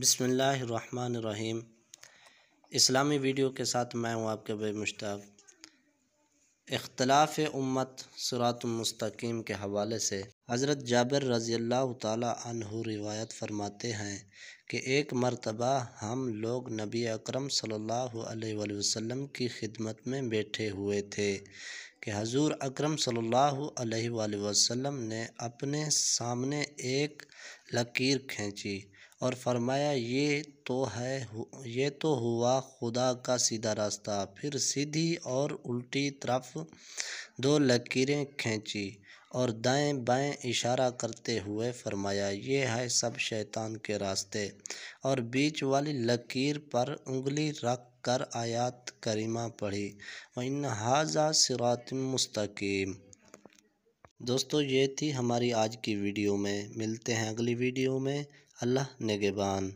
बिसमीम इस्लामी वीडियो के साथ मैं हूँ आपके भाई मुश्ताक इख्तलाफ़ उम्मत सरातमस्तकीम के हवाले से हज़रत जाबर रज़ी अल्लाह तहु रिवायत फरमाते हैं कि एक मरतबा हम लोग नबी अकरम सल्लल्लाहु अलैहि वसल्लम की खिदमत में बैठे हुए थे कि हजूर अकरम सल्लल्लाहु अलैहि वसल्लम ने अपने सामने एक लकीर खींची और फरमाया ये तो है ये तो हुआ खुदा का सीधा रास्ता फिर सीधी और उल्टी तरफ दो लकीरें खींची और दाएं बाएं इशारा करते हुए फरमाया ये है सब शैतान के रास्ते और बीच वाली लकीर पर उंगली रख कर आयात करीमा पढ़ी वन हाजा सिरात मुस्तकीम दोस्तों ये थी हमारी आज की वीडियो में मिलते हैं अगली वीडियो में अल्लाह नगेबान